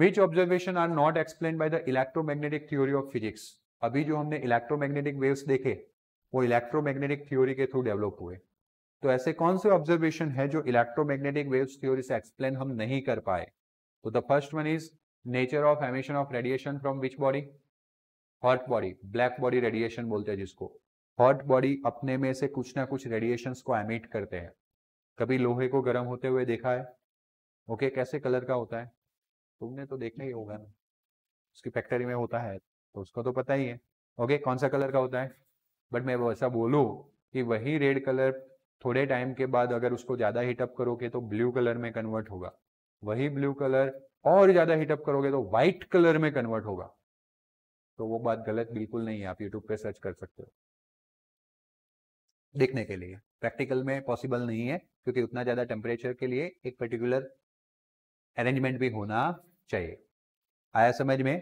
which observation are not explain by the electromagnetic theory of physics अभी जो हमने इलेक्ट्रोमैग्नेटिक वेव्स देखे वो इलेक्ट्रोमैग्नेटिक थ्योरी के थ्रू डेवलप हुए तो ऐसे कौन से ऑब्जर्वेशन है जो इलेक्ट्रोमैग्नेटिक वेव्स थ्योरी से एक्सप्लेन हम नहीं कर पाए तो the first one is nature of emission of radiation from which body hot body black body radiation बोलते हैं जिसको हॉट बॉडी अपने में से कुछ ना कुछ रेडिएशन को एमिट करते हैं कभी लोहे को गर्म होते हुए देखा है ओके okay, कैसे कलर का होता है तुमने तो देखना ही होगा ना उसकी फैक्ट्री में होता है तो उसको तो पता ही है ओके okay, कौन सा कलर का होता है बट मैं वैसा बोलूँ कि वही रेड कलर थोड़े टाइम के बाद अगर उसको ज़्यादा हीटअप करोगे तो ब्लू कलर में कन्वर्ट होगा वही ब्लू कलर और ज़्यादा हीटअप करोगे तो व्हाइट कलर में कन्वर्ट होगा तो वो बात गलत बिल्कुल नहीं है आप यूट्यूब पे सर्च कर सकते हो देखने के लिए प्रैक्टिकल में पॉसिबल नहीं है क्योंकि उतना ज़्यादा टेम्परेचर के लिए एक पर्टिकुलर अरेंजमेंट भी होना चाहिए आया समझ में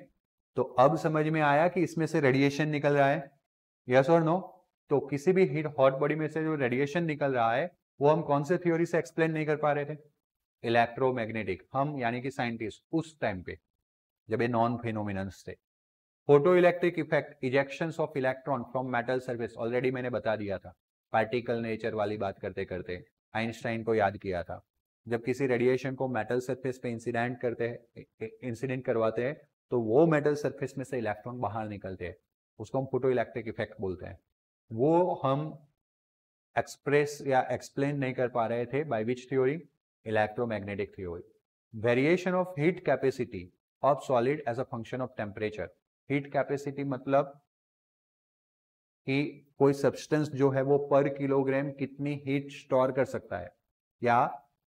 तो अब समझ में आया कि इसमें से रेडिएशन निकल रहा है यस और नो तो किसी भी हीट हॉट बॉडी में से जो रेडिएशन निकल रहा है वो हम कौन से थ्योरी से एक्सप्लेन नहीं कर पा रहे थे इलेक्ट्रोमैग्नेटिक हम यानी कि साइंटिस्ट उस टाइम पे जब ये नॉन फिनोमिन थे photo electric effect ejection of electron from metal surface already मैंने बता दिया था पार्टिकल नेचर वाली बात करते करते आइंस्टाइन को याद किया था जब किसी रेडिएशन को मेटल सरफेस पे इंसिडेंट करते हैं इंसिडेंट करवाते हैं तो वो मेटल सरफेस में से इलेक्ट्रॉन बाहर निकलते हैं उसको हम फोटो इलेक्ट्रिक इफेक्ट बोलते हैं वो हम एक्सप्रेस या एक्सप्लेन नहीं कर पा रहे थे by which theory electromagnetic theory variation of heat capacity of solid as a function of temperature heat capacity मतलब कि कोई सब्सटेंस जो है वो पर किलोग्राम कितनी हीट स्टोर कर सकता है या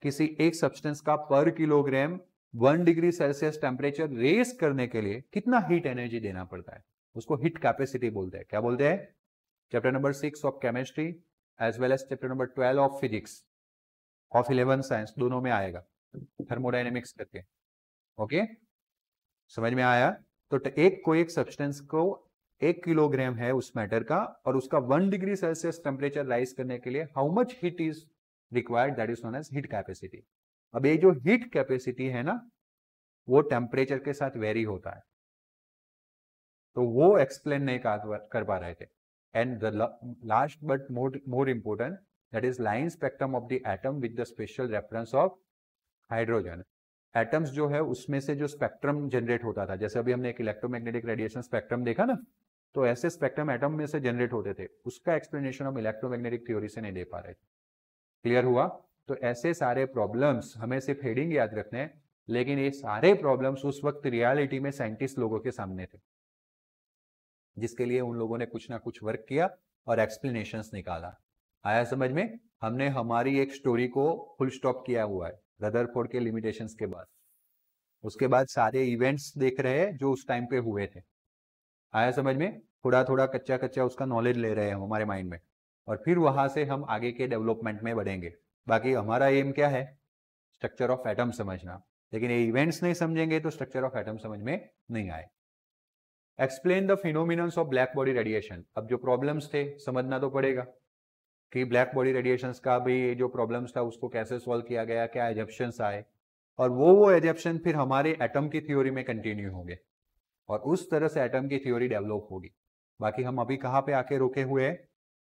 किसी एक सब्सटेंस का per kilogram one degree Celsius temperature raise करने के लिए कितना हीट एनर्जी देना पड़ता है उसको हीट कैपेसिटी बोलते हैं क्या बोलते हैं chapter number 6 of chemistry as well as chapter number 12 of physics of 11 science दोनों में आएगा थर्मोडाइनेमिक्स करके ओके okay? समझ में आया तो एक कोई एक सब्सटेंस को एक किलोग्राम है उस मैटर का और उसका one degree Celsius temperature rise करने के लिए how much heat is required that is known as heat capacity अब ये जो हीट कैपेसिटी है ना वो टेम्परेचर के साथ वेरी होता है तो वो एक्सप्लेन नहीं कर पा रहे थे And the last but more, more important, that is line spectrum of the atom with the special reference of hydrogen atoms जो है उसमें से जो स्पेक्ट्रम जनरेट होता था जैसे अभी हमने एक इलेक्ट्रोमैग्नेटिक रेडिएशन स्पेक्ट्रम देखा ना तो ऐसे स्पेक्ट्रम एटम में से जनरेट होते थे उसका एक्सप्लेनेशन हम इलेक्ट्रोमैग्नेटिक थ्योरी से नहीं दे पा रहे थे क्लियर हुआ तो ऐसे सारे प्रॉब्लम्स हमें सिर्फ हेडिंग याद रखने हैं लेकिन ये सारे प्रॉब्लम्स उस वक्त रियालिटी में साइंटिस्ट लोगों के सामने थे जिसके लिए उन लोगों ने कुछ ना कुछ वर्क किया और एक्सप्लेनेशंस निकाला आया समझ में हमने हमारी एक स्टोरी को फुल स्टॉप किया हुआ है रदरफोर्ड के लिमिटेशन के बाद उसके बाद सारे इवेंट्स देख रहे हैं जो उस टाइम पे हुए थे आया समझ में थोड़ा थोड़ा कच्चा कच्चा उसका नॉलेज ले रहे हैं हमारे माइंड में और फिर वहां से हम आगे के डेवलपमेंट में बढ़ेंगे बाकी हमारा एम क्या है स्ट्रक्चर ऑफ एटम समझना लेकिन ये इवेंट्स नहीं समझेंगे तो स्ट्रक्चर ऑफ एटम समझ में नहीं आएगा explain the phenomenons of black body radiation अब जो प्रॉब्लम्स थे समझना तो पड़ेगा कि ब्लैक बॉडी रेडिएशन का भी जो प्रॉब्लम्स था उसको कैसे सॉल्व किया गया क्या एजेप्शन आए और वो वो एजप्शन फिर हमारे एटम की थ्योरी में कंटिन्यू होंगे और उस तरह से एटम की थ्योरी डेवलप होगी बाकी हम अभी कहाँ पे आके रुके हुए हैं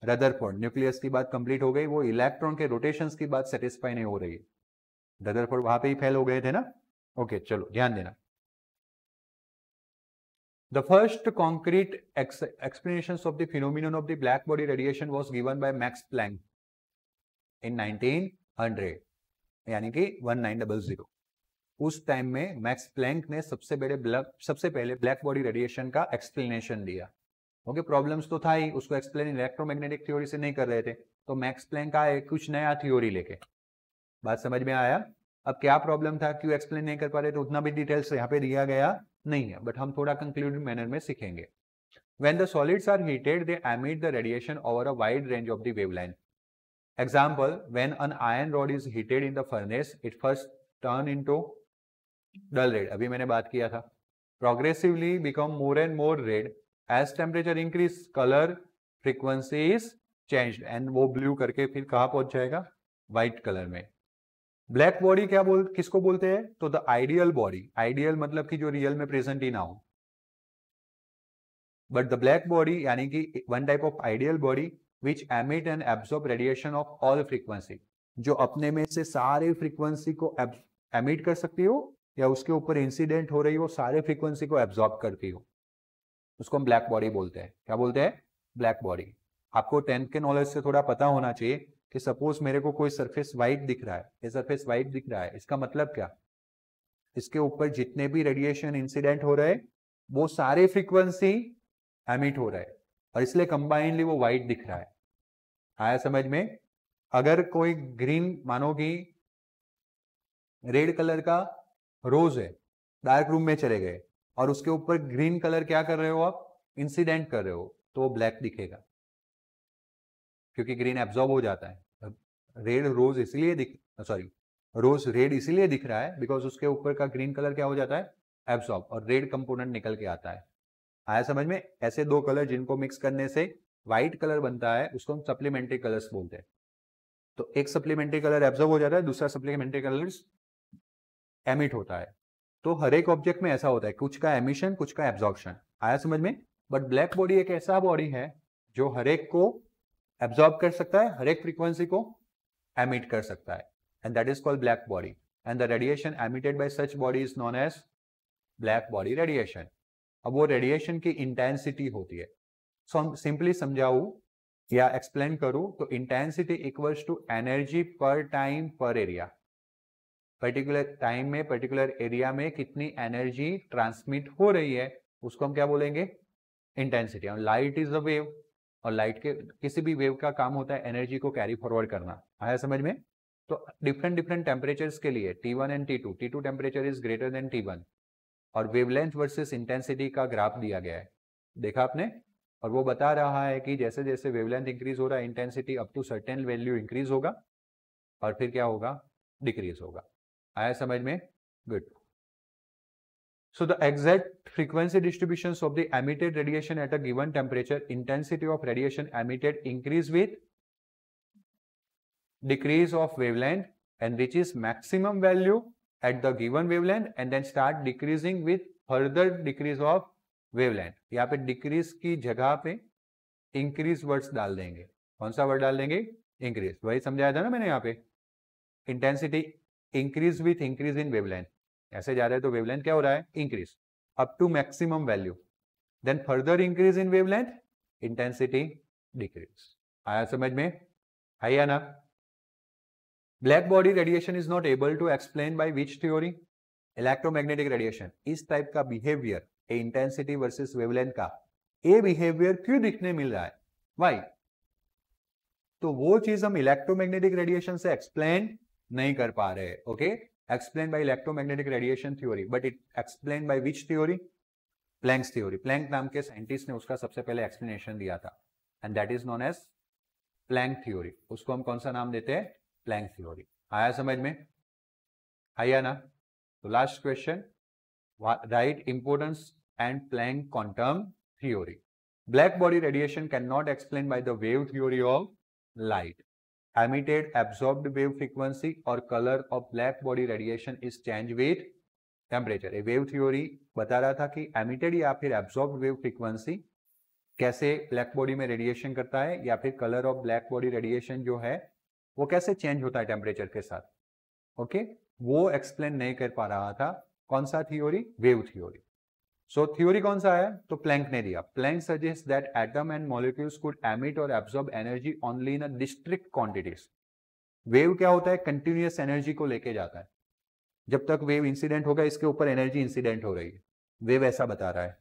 रदरफोर्ड न्यूक्लियस की बात कंप्लीट हो गई वो इलेक्ट्रॉन के रोटेशन की बात सेटिस्फाई नहीं हो रही रदरफोर्ड वहां पे ही फेल हो गए थे ना ओके चलो ध्यान देना The first concrete ex explanations of the phenomenon of the black body radiation was given by Max Planck in 1900, यानी कि 1900. उस टाइम में मैक्स प्लैंक ने सबसे बड़े ब्लैक सबसे पहले ब्लैक बॉडी रेडिएशन का एक्सप्लेनेशन दिया ओके okay, प्रॉब्लम्स तो था ही उसको एक्सप्लेन इलेक्ट्रोमैग्नेटिक थ्योरी से नहीं कर रहे थे तो मैक्स प्लैंक का आए कुछ नया थ्योरी लेके बात समझ में आया अब क्या प्रॉब्लम था क्यों एक्सप्लेन नहीं कर पा रहे तो उतना भी डिटेल्स यहाँ पे दिया गया नहीं है बट हम थोड़ा कंक्लूड मैनर में सीखेंगे when the solids are heated they emit the radiation over a wide range of the wave line example when an iron rod is heated in the furnace it first turn in to dull red अभी मैंने बात किया था progressively become more and more red as temperature increase colour frequency is change and वो blue करके फिर कहाँ पहुंच जाएगा व्हाइट कलर में ब्लैक बॉडी क्या बोल किसको बोलते हैं तो द आइडियल बॉडी आइडियल मतलब कि जो रियल में प्रेजेंट ही ना हो बट द ब्लैक बॉडी यानी कि one type of ideal body which emit and absorb radiation of all frequency जो अपने में से सारे फ्रीक्वेंसी को एमिट कर सकती हो या उसके ऊपर इंसिडेंट हो रही हो सारे फ्रीक्वेंसी को एब्सॉर्ब करती हो उसको हम ब्लैक बॉडी बोलते हैं क्या बोलते हैं ब्लैक बॉडी आपको टेंथ के नॉलेज से थोड़ा पता होना चाहिए कि सपोज मेरे को कोई सरफेस वाइट दिख रहा है ये सरफेस वाइट दिख रहा है इसका मतलब क्या इसके ऊपर जितने भी रेडिएशन इंसिडेंट हो रहे वो सारे फ्रीक्वेंसी एमिट हो रहा है और इसलिए कंबाइंडली वो वाइट दिख रहा है आया समझ में अगर कोई ग्रीन मानो कि रेड कलर का रोज है डार्क रूम में चले गए और उसके ऊपर ग्रीन कलर क्या कर रहे हो आप इंसिडेंट कर रहे हो तो वो ब्लैक दिखेगा क्योंकि ग्रीन एब्जॉर्ब हो जाता है रेड रोज इसलिए दिख सॉरी रोज रेड इसीलिए दिख रहा है बिकॉज उसके ऊपर का ग्रीन कलर क्या हो जाता है एब्सॉर्ब और रेड कंपोनेंट निकल के आता है आया समझ में ऐसे दो कलर जिनको मिक्स करने से व्हाइट कलर बनता है उसको हम सप्लीमेंट्री कलर्स बोलते हैं तो एक सप्लीमेंट्री कलर एब्जॉर्ब हो जाता है दूसरा सप्लीमेंट्री कलर एमिट होता है तो हर एक ऑब्जेक्ट में ऐसा होता है कुछ का एमिशन कुछ का एब्जॉर्प्शन आया समझ में बट ब्लैक बॉडी एक ऐसा बॉडी है जो हर एक को एब्जॉर्ब कर सकता है हर एक फ्रीक्वेंसी को एमिट कर सकता है and that is called black body and the radiation emitted by such body is known as black body radiation अब वो रेडिएशन की इंटेंसिटी होती है सो हम सिंपली समझाऊ या एक्सप्लेन करूं तो intensity equals to energy per time per area particular time में पर्टिकुलर एरिया में कितनी एनर्जी ट्रांसमिट हो रही है उसको हम क्या बोलेंगे intensity light is a wave और लाइट के किसी भी वेव का काम होता है एनर्जी को कैरी फॉरवर्ड करना आया समझ में तो डिफरेंट डिफरेंट टेम्परेचर्स के लिए T one and T two T two temperature is greater than T one और वेवलेंथ वर्सेस इंटेंसिटी का ग्राफ दिया गया है देखा आपने और वो बता रहा है कि जैसे जैसे वेवलेंथ इंक्रीज हो रहा है intensity up to certain value increase होगा और फिर क्या होगा डिक्रीज होगा आया समझ में good So the exact frequency distributions of the emitted radiation at a given temperature, intensity of radiation emitted increase with decrease of wavelength and reaches maximum value at the given wavelength and then start decreasing with further decrease of wavelength यहाँ पे decrease की जगह पे increase words डाल देंगे कौन सा word डाल देंगे इंक्रीज वही समझाया था ना मैंने यहाँ पे intensity increase with increase in wavelength ऐसे जा रहे हैं तो वेवलेंथ क्या हो रहा है increase up to maximum value then further increase in wavelength intensity decrease आया समझ में आइया ना black body radiation is not able to explain by which theory electromagnetic radiation इस टाइप का behaviour a intensity versus wavelength का ये behaviour क्यों दिखने मिल रहा है वाई तो वो चीज हम इलेक्ट्रोमैग्नेटिक रेडिएशन से एक्सप्लेन नहीं कर पा रहे okay okay? Explain by electromagnetic radiation theory but it explain by which theory Planck's theory Planck नाम के साइंटिस्ट ने उसका सबसे पहले एक्सप्लेनेशन दिया था and that is known as Planck theory उसको हम कौन सा नाम देते हैं प्लैंक थ्योरी आया समझ में आया ना तो last question right importance and Planck quantum theory black body radiation can not explain by the wave theory of light emitted absorbed wave frequency और colour of black body radiation is change with temperature wave theory बता रहा था कि emitted या फिर absorb wave frequency कैसे black body में radiation करता है या फिर colour of black body radiation जो है वो कैसे चेंज होता है टेम्परेचर के साथ ओके okay? वो एक्सप्लेन नहीं कर पा रहा था कौन सा theory wave theory so theory कौन सा है तो प्लैंक ने दिया Planck suggest that atom and molecules could emit और absorb energy only in a district quantities wave क्या होता है कंटिन्यूस एनर्जी को लेके जाता है जब तक वेव इंसिडेंट होगा इसके ऊपर एनर्जी इंसिडेंट हो रही है वेव ऐसा बता रहा है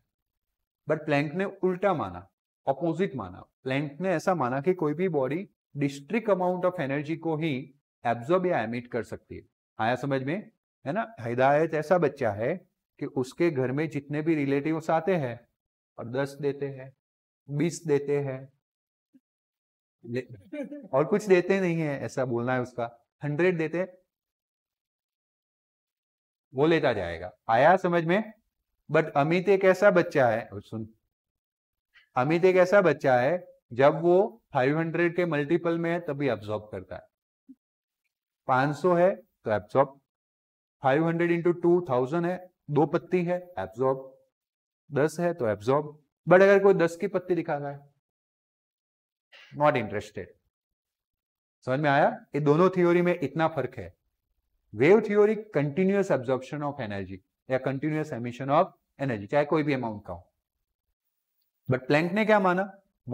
बट प्लैंक ने उल्टा माना अपोजिट माना प्लैंक ने ऐसा माना कि कोई भी body district amount of energy को ही एब्जॉर्ब या एमिट कर सकती है आया समझ में है ना हिदायत ऐसा बच्चा है कि उसके घर में जितने भी रिलेटिव्स आते हैं और दस देते हैं बीस देते हैं और कुछ देते नहीं है ऐसा बोलना है उसका हंड्रेड देते वो लेता जाएगा आया समझ में बट अमित एक ऐसा बच्चा है सुन अमित एक ऐसा बच्चा है जब वो फाइव हंड्रेड के मल्टीपल में है तभी एब्सॉर्ब करता है पांच सौ है तो absorb five hundred into two thousand है दो पत्ती है एब्जॉर्ब दस है तो एब्जॉर्ब बट अगर कोई दस की पत्ती दिखा रहा है नॉट इंटरेस्टेड समझ में आया ये दोनों थ्योरी में इतना फर्क है wave theory continuous absorption of energy या कंटिन्यूस एमिशन ऑफ एनर्जी चाहे कोई भी अमाउंट का हो बट प्लैंक ने क्या माना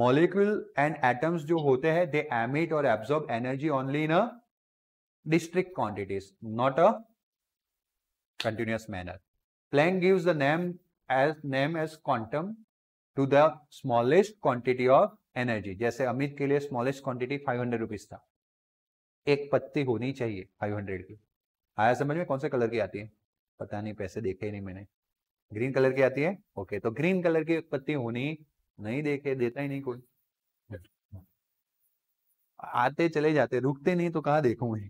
मॉलिक्यूल एंड एटम्स जो होते हैं दे एमिट और absorb energy only in a district quantities not a continuous manner Planck gives the name as name as quantum to the smallest quantity of energy जैसे अमित के लिए smallest quantity five hundred rupees था एक पत्ती होनी चाहिए five hundred की आया समझ में कौन से कलर की आती है पता नहीं पैसे देखे ही नहीं मैंने ग्रीन कलर की आती है ओके तो ग्रीन कलर की पत्ती होनी नहीं देखे देता ही नहीं कोई आते चले जाते रुकते नहीं तो कहा मैं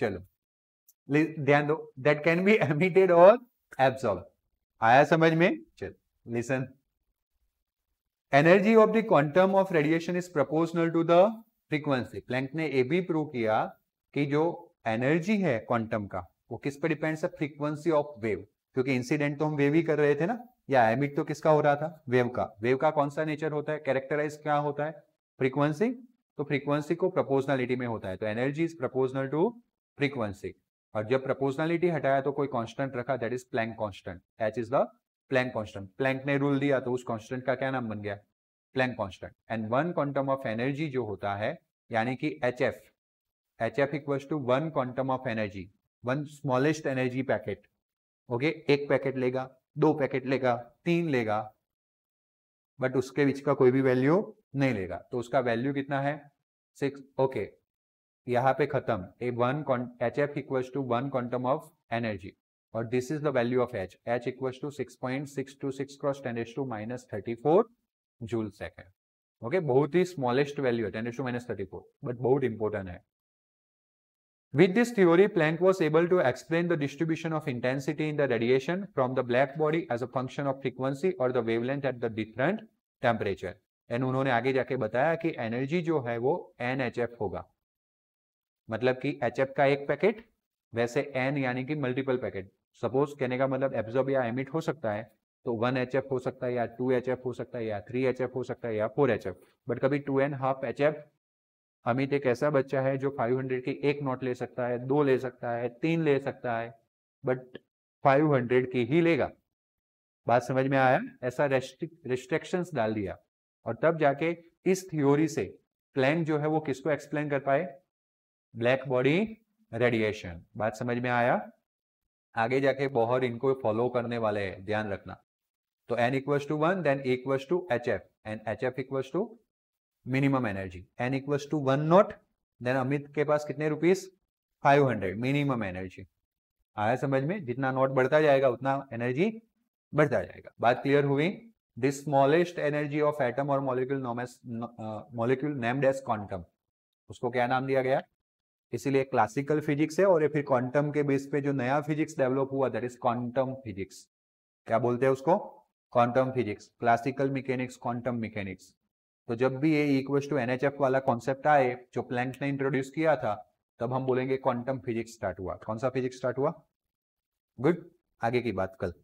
चलो ध्यान दो दैट कैन बी एमिटेड और एब्सॉर्ब आया समझ में चल listen energy of the quantum of radiation is proportional to the frequency Planck ने ए भी प्रूव किया कि जो एनर्जी है क्वांटम का वो किस पर डिपेंड्स है फ्रीक्वेंसी ऑफ वेव क्योंकि इंसिडेंट तो हम वेव ही कर रहे थे ना या एमिट तो किसका हो रहा था वेव का वेव का कौन सा नेचर होता है कैरेक्टराइज क्या होता है फ्रीक्वेंसी तो फ्रीक्वेंसी को प्रोपोर्शनलिटी में होता है तो energy is proportional to frequency और जब प्रपोजनलिटी हटाया तो कोई कॉन्स्टेंट रखा that is Planck constant h is the Planck constant Planck ने रूल दिया तो उस कॉन्स्टेंट का क्या नाम बन गया Planck constant and one quantum of energy जो होता है यानी कि h f h f equals to one quantum of energy one smallest energy packet okay एक पैकेट लेगा दो पैकेट लेगा तीन लेगा बट उसके बीच का कोई भी वैल्यू नहीं लेगा तो उसका वैल्यू कितना है सिक्स ओके okay. यहाँ पे खत्म ए one h f equals to one quantum of energy और this is the value of h h equals to six point six two six cross ten h to minus thirty four joule second okay बहुत ही smallest value है ten h to minus thirty four but बहुत important है With this theory, Planck was able to explain the distribution of intensity in the radiation from the black body as a function of frequency or the wavelength at the different temperature. And उन्होंने आगे जाके बताया कि energy जो है वो N h F होगा मतलब कि एच का एक पैकेट वैसे एन यानी कि मल्टीपल पैकेट सपोज कहने का मतलब एब्जॉर्ब या एमिट हो सकता है तो वन एच हो सकता है या टू एच हो सकता है या थ्री एच हो सकता है या फोर एच बट कभी two and half h Amit एक ऐसा बच्चा है जो 500 की एक नोट ले सकता है दो ले सकता है तीन ले सकता है बट 500 की ही लेगा बात समझ में आया ऐसा रिस्ट्रिक्शंस डाल दिया और तब जाके इस थ्योरी से प्लैंक जो है वो किसको एक्सप्लेन कर पाए ब्लैक बॉडी रेडिएशन बात समझ में आया आगे जाके बहुत इनको फॉलो करने वाले हैं ध्यान रखना तो n equals to one then equal to h f n h f equals to minimum energy n equals to one not then Amit के पास कितने rupees five hundred minimum energy आया समझ में जितना नोट बढ़ता जाएगा उतना एनर्जी बढ़ता जाएगा बात क्लियर हुई this smallest energy of atom और मॉलिक्यूल नॉमेस मॉलिक्यूल नेम्ड एज क्वांटम उसको क्या नाम दिया गया इसीलिए क्लासिकल फिजिक्स है और ये फिर क्वांटम के बेस पे जो नया फिजिक्स डेवलप हुआ दैट इज क्वांटम फिजिक्स क्या बोलते हैं उसको quantum physics classical mechanics quantum mechanics तो जब भी ये इक्वल टू एनएचएफ वाला कॉन्सेप्ट आए जो प्लैंक ने इंट्रोड्यूस किया था तब हम बोलेंगे क्वांटम फिजिक्स स्टार्ट हुआ कौन सा फिजिक्स स्टार्ट हुआ गुड आगे की बात कल